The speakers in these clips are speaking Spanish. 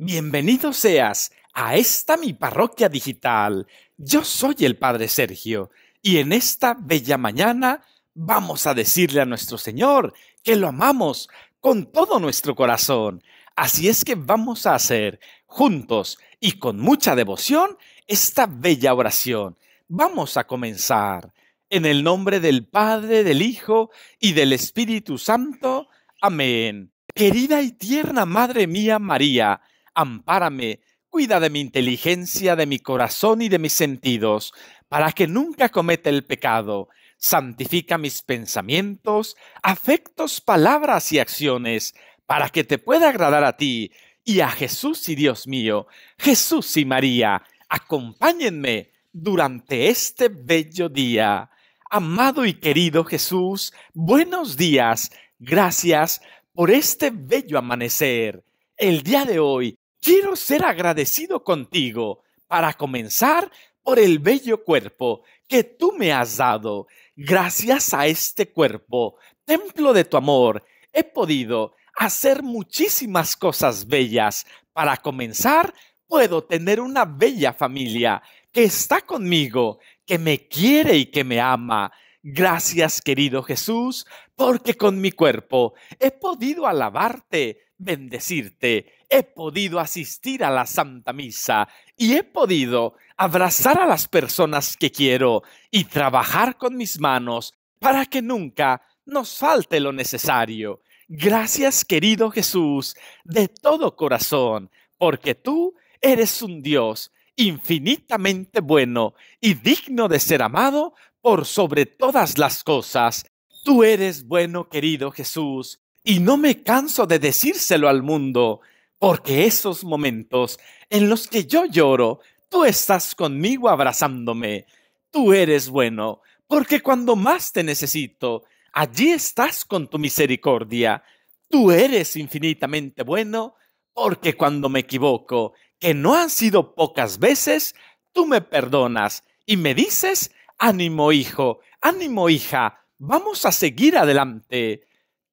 Bienvenido seas a esta mi parroquia digital. Yo soy el Padre Sergio y en esta bella mañana vamos a decirle a nuestro Señor que lo amamos con todo nuestro corazón. Así es que vamos a hacer juntos y con mucha devoción esta bella oración. Vamos a comenzar. En el nombre del Padre, del Hijo y del Espíritu Santo. Amén. Querida y tierna Madre mía María, ampárame, cuida de mi inteligencia, de mi corazón y de mis sentidos, para que nunca cometa el pecado. Santifica mis pensamientos, afectos, palabras y acciones, para que te pueda agradar a ti y a Jesús y Dios mío, Jesús y María, acompáñenme durante este bello día. Amado y querido Jesús, buenos días. Gracias por este bello amanecer. El día de hoy Quiero ser agradecido contigo para comenzar por el bello cuerpo que tú me has dado. Gracias a este cuerpo, templo de tu amor, he podido hacer muchísimas cosas bellas. Para comenzar, puedo tener una bella familia que está conmigo, que me quiere y que me ama. Gracias, querido Jesús, porque con mi cuerpo he podido alabarte, bendecirte. He podido asistir a la Santa Misa y he podido abrazar a las personas que quiero y trabajar con mis manos para que nunca nos falte lo necesario. Gracias querido Jesús de todo corazón, porque tú eres un Dios infinitamente bueno y digno de ser amado por sobre todas las cosas. Tú eres bueno, querido Jesús, y no me canso de decírselo al mundo, porque esos momentos en los que yo lloro, tú estás conmigo abrazándome. Tú eres bueno, porque cuando más te necesito, allí estás con tu misericordia. Tú eres infinitamente bueno, porque cuando me equivoco, que no han sido pocas veces, tú me perdonas y me dices, ánimo hijo, ánimo hija, vamos a seguir adelante.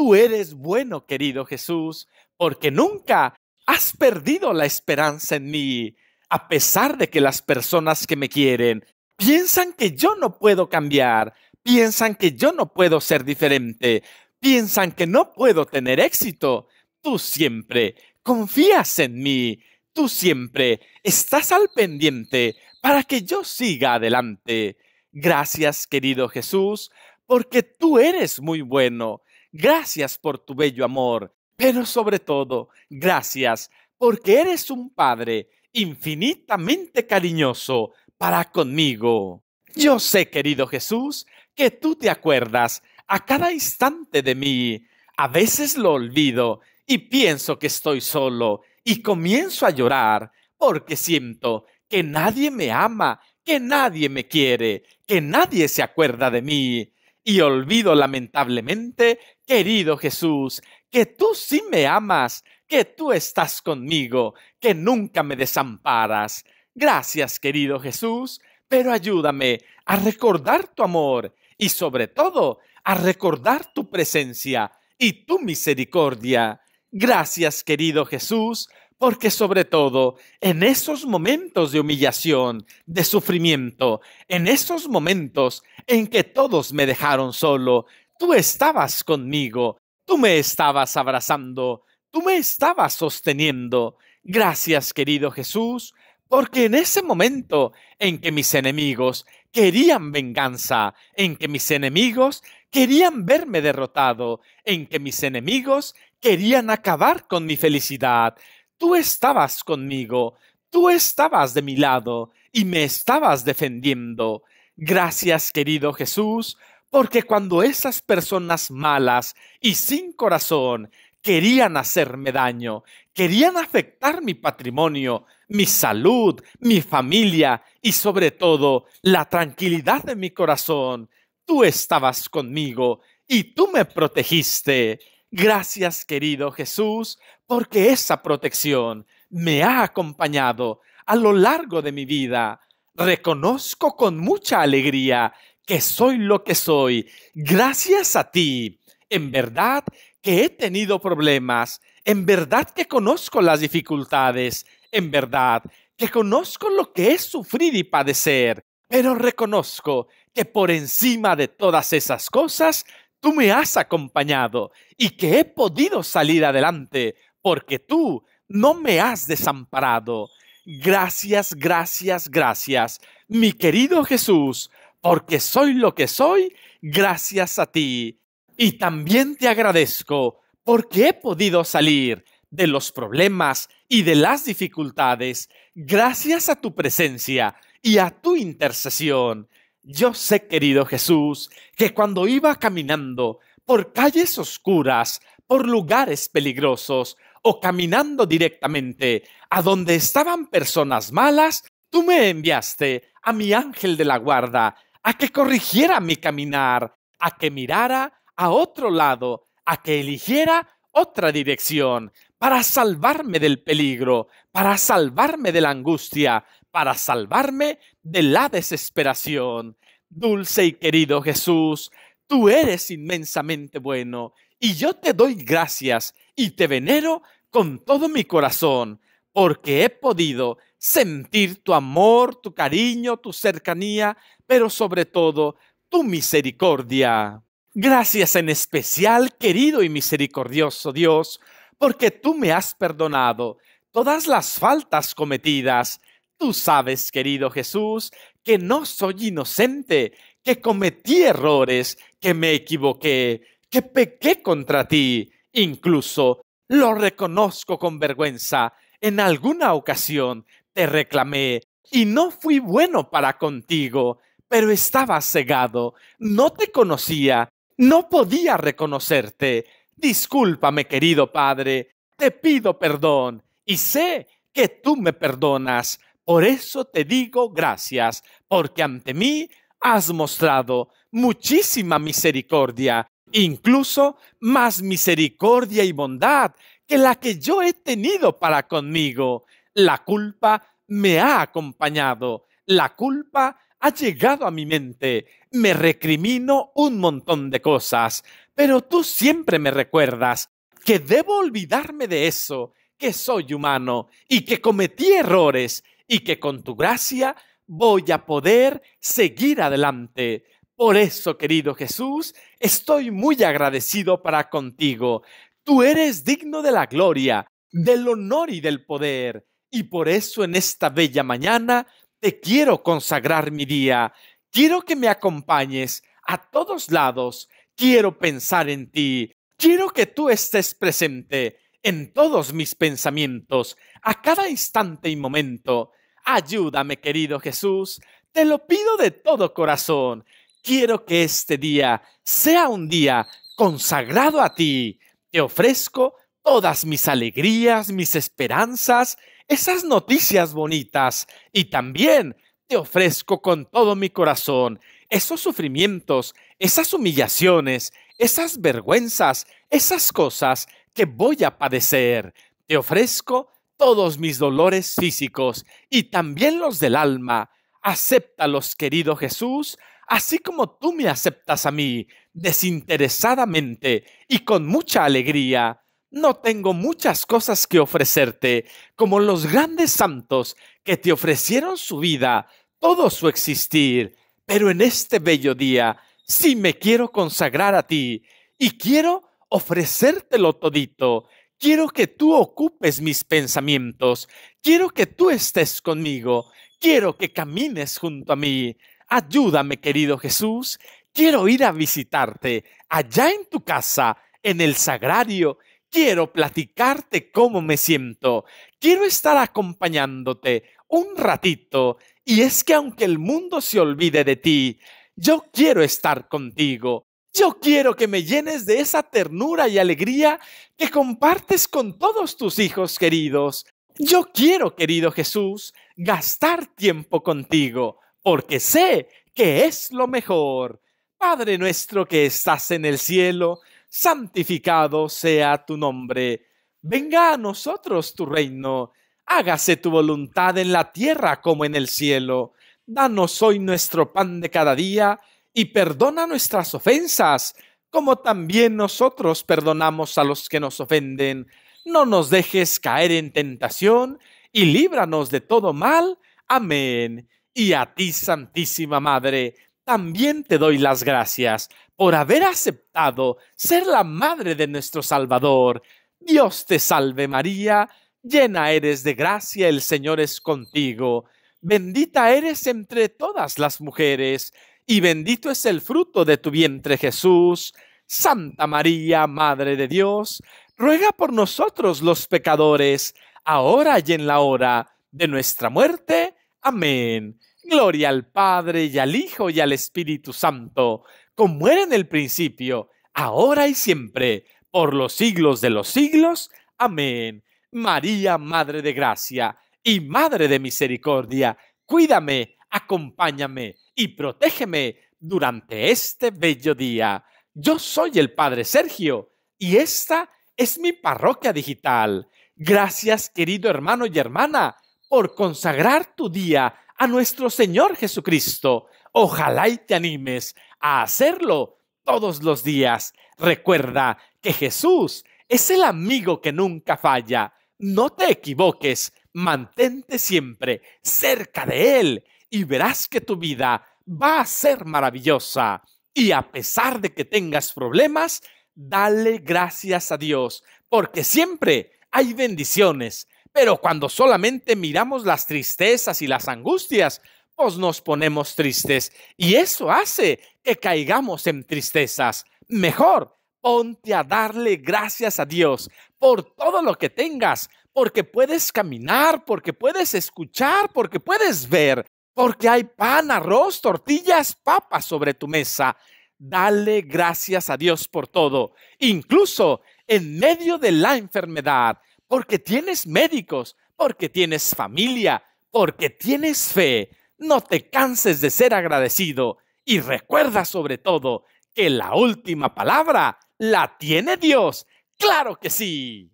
Tú eres bueno, querido Jesús, porque nunca has perdido la esperanza en mí, a pesar de que las personas que me quieren piensan que yo no puedo cambiar, piensan que yo no puedo ser diferente, piensan que no puedo tener éxito. Tú siempre confías en mí, tú siempre estás al pendiente para que yo siga adelante. Gracias, querido Jesús, porque tú eres muy bueno Gracias por tu bello amor, pero sobre todo, gracias porque eres un padre infinitamente cariñoso para conmigo. Yo sé, querido Jesús, que tú te acuerdas a cada instante de mí. A veces lo olvido y pienso que estoy solo y comienzo a llorar porque siento que nadie me ama, que nadie me quiere, que nadie se acuerda de mí y olvido lamentablemente, querido Jesús, que tú sí me amas, que tú estás conmigo, que nunca me desamparas. Gracias, querido Jesús, pero ayúdame a recordar tu amor y sobre todo a recordar tu presencia y tu misericordia. Gracias, querido Jesús, porque sobre todo, en esos momentos de humillación, de sufrimiento, en esos momentos en que todos me dejaron solo, tú estabas conmigo, tú me estabas abrazando, tú me estabas sosteniendo. Gracias, querido Jesús, porque en ese momento en que mis enemigos querían venganza, en que mis enemigos querían verme derrotado, en que mis enemigos querían acabar con mi felicidad, tú estabas conmigo, tú estabas de mi lado y me estabas defendiendo. Gracias, querido Jesús, porque cuando esas personas malas y sin corazón querían hacerme daño, querían afectar mi patrimonio, mi salud, mi familia y sobre todo la tranquilidad de mi corazón, tú estabas conmigo y tú me protegiste. Gracias, querido Jesús, porque esa protección me ha acompañado a lo largo de mi vida. Reconozco con mucha alegría que soy lo que soy gracias a ti. En verdad que he tenido problemas, en verdad que conozco las dificultades, en verdad que conozco lo que es sufrir y padecer, pero reconozco que por encima de todas esas cosas tú me has acompañado y que he podido salir adelante, porque tú no me has desamparado. Gracias, gracias, gracias, mi querido Jesús, porque soy lo que soy, gracias a ti. Y también te agradezco porque he podido salir de los problemas y de las dificultades gracias a tu presencia y a tu intercesión. Yo sé, querido Jesús, que cuando iba caminando por calles oscuras, por lugares peligrosos o caminando directamente a donde estaban personas malas, tú me enviaste a mi ángel de la guarda a que corrigiera mi caminar, a que mirara a otro lado, a que eligiera otra dirección, para salvarme del peligro, para salvarme de la angustia, para salvarme de la desesperación. Dulce y querido Jesús, tú eres inmensamente bueno y yo te doy gracias y te venero con todo mi corazón, porque he podido sentir tu amor, tu cariño, tu cercanía, pero sobre todo tu misericordia. Gracias en especial, querido y misericordioso Dios, porque tú me has perdonado todas las faltas cometidas Tú sabes, querido Jesús, que no soy inocente, que cometí errores, que me equivoqué, que pequé contra ti. Incluso lo reconozco con vergüenza. En alguna ocasión te reclamé y no fui bueno para contigo, pero estaba cegado, no te conocía, no podía reconocerte. Discúlpame, querido Padre, te pido perdón y sé que tú me perdonas por eso te digo gracias, porque ante mí has mostrado muchísima misericordia, incluso más misericordia y bondad que la que yo he tenido para conmigo. La culpa me ha acompañado, la culpa ha llegado a mi mente, me recrimino un montón de cosas, pero tú siempre me recuerdas que debo olvidarme de eso, que soy humano y que cometí errores y que con tu gracia voy a poder seguir adelante. Por eso, querido Jesús, estoy muy agradecido para contigo. Tú eres digno de la gloria, del honor y del poder. Y por eso en esta bella mañana te quiero consagrar mi día. Quiero que me acompañes a todos lados. Quiero pensar en ti. Quiero que tú estés presente en todos mis pensamientos, a cada instante y momento. Ayúdame, querido Jesús, te lo pido de todo corazón. Quiero que este día sea un día consagrado a ti. Te ofrezco todas mis alegrías, mis esperanzas, esas noticias bonitas y también te ofrezco con todo mi corazón esos sufrimientos, esas humillaciones, esas vergüenzas, esas cosas que voy a padecer. Te ofrezco todos mis dolores físicos y también los del alma. Acéptalos, querido Jesús, así como tú me aceptas a mí, desinteresadamente y con mucha alegría. No tengo muchas cosas que ofrecerte, como los grandes santos que te ofrecieron su vida, todo su existir, pero en este bello día sí me quiero consagrar a ti y quiero ofrecértelo todito Quiero que tú ocupes mis pensamientos. Quiero que tú estés conmigo. Quiero que camines junto a mí. Ayúdame, querido Jesús. Quiero ir a visitarte allá en tu casa, en el sagrario. Quiero platicarte cómo me siento. Quiero estar acompañándote un ratito. Y es que aunque el mundo se olvide de ti, yo quiero estar contigo. Yo quiero que me llenes de esa ternura y alegría que compartes con todos tus hijos queridos. Yo quiero, querido Jesús, gastar tiempo contigo, porque sé que es lo mejor. Padre nuestro que estás en el cielo, santificado sea tu nombre. Venga a nosotros tu reino. Hágase tu voluntad en la tierra como en el cielo. Danos hoy nuestro pan de cada día y perdona nuestras ofensas, como también nosotros perdonamos a los que nos ofenden. No nos dejes caer en tentación, y líbranos de todo mal. Amén. Y a ti, Santísima Madre, también te doy las gracias por haber aceptado ser la Madre de nuestro Salvador. Dios te salve María, llena eres de gracia, el Señor es contigo. Bendita eres entre todas las mujeres y bendito es el fruto de tu vientre Jesús. Santa María, Madre de Dios, ruega por nosotros los pecadores, ahora y en la hora de nuestra muerte. Amén. Gloria al Padre y al Hijo y al Espíritu Santo, como era en el principio, ahora y siempre, por los siglos de los siglos. Amén. María, Madre de Gracia y Madre de Misericordia, cuídame, acompáñame y protégeme durante este bello día. Yo soy el Padre Sergio y esta es mi parroquia digital. Gracias, querido hermano y hermana, por consagrar tu día a nuestro Señor Jesucristo. Ojalá y te animes a hacerlo todos los días. Recuerda que Jesús es el amigo que nunca falla. No te equivoques, mantente siempre cerca de Él y verás que tu vida va a ser maravillosa. Y a pesar de que tengas problemas, dale gracias a Dios, porque siempre hay bendiciones. Pero cuando solamente miramos las tristezas y las angustias, pues nos ponemos tristes. Y eso hace que caigamos en tristezas. Mejor, ponte a darle gracias a Dios por todo lo que tengas, porque puedes caminar, porque puedes escuchar, porque puedes ver porque hay pan, arroz, tortillas, papas sobre tu mesa. Dale gracias a Dios por todo, incluso en medio de la enfermedad, porque tienes médicos, porque tienes familia, porque tienes fe. No te canses de ser agradecido y recuerda sobre todo que la última palabra la tiene Dios. Claro que sí.